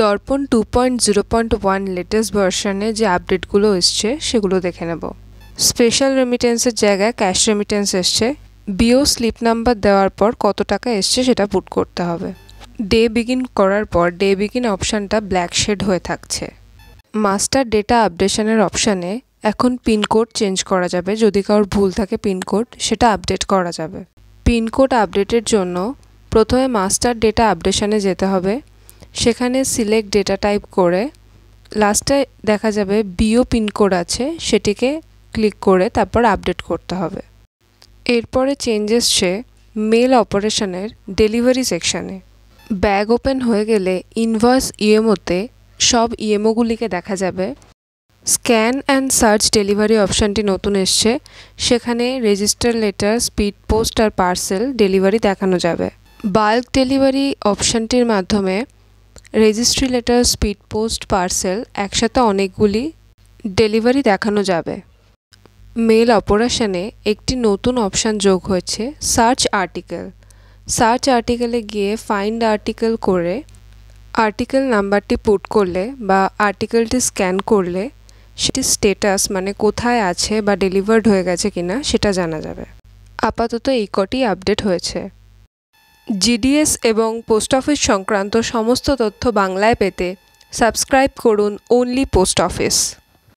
দর্পণ two point zero point one latest ভার্সনে যে আপডেটগুলো এসছে সেগুলো দেখে নেব স্পেশাল রেমিটেন্সের জায়গায় ক্যাশ রেমিটেন্স এসছে বিও স্লিপ নাম্বার দেওয়ার পর কত টাকা এসছে সেটা পুট করতে হবে ডে বিগিন করার পর ডে বিগিন অপশানটা ব্ল্যাক শেড হয়ে থাকছে মাস্টার ডেটা আপডেশনের অপশানে এখন পিনকোড চেঞ্জ করা যাবে যদি কারোর ভুল থাকে পিনকোড সেটা আপডেট করা যাবে পিনকোড আপডেটের জন্য প্রথমে মাস্টার ডেটা আপডেশনে যেতে হবে সেখানে সিলেক্ট ডেটা টাইপ করে লাস্টে দেখা যাবে বিও পিনকোড আছে সেটিকে ক্লিক করে তারপর আপডেট করতে হবে এরপরে চেঞ্জেস সে মেল অপারেশনের ডেলিভারি সেকশানে ব্যাগ ওপেন হয়ে গেলে ইনভয়েস ইএমওতে e সব ইএমওগুলিকে e দেখা যাবে স্ক্যান অ্যান্ড সার্চ ডেলিভারি অপশানটি নতুন এসছে সেখানে রেজিস্টার লেটার স্পিড পোস্ট আর পার্সেল ডেলিভারি দেখানো যাবে বাল্ক ডেলিভারি অপশানটির মাধ্যমে registry letter speed post parcel একসাথে অনেকগুলি ডেলিভারি দেখানো যাবে মেল অপারেশনে একটি নতুন অপশান যোগ হয়েছে সার্চ আর্টিকেল সার্চ আর্টিকেলে গিয়ে ফাইন্ড আর্টিকেল করে আর্টিকেল নাম্বারটি পুট করলে বা আর্টিকেলটি স্ক্যান করলে সেটি স্টেটাস মানে কোথায় আছে বা ডেলিভার্ড হয়ে গেছে কিনা সেটা জানা যাবে আপাতত এই কটি আপডেট হয়েছে জিডিএস এবং পোস্ট অফিস সংক্রান্ত সমস্ত তথ্য বাংলায় পেতে সাবস্ক্রাইব করুন ওনলি পোস্ট অফিস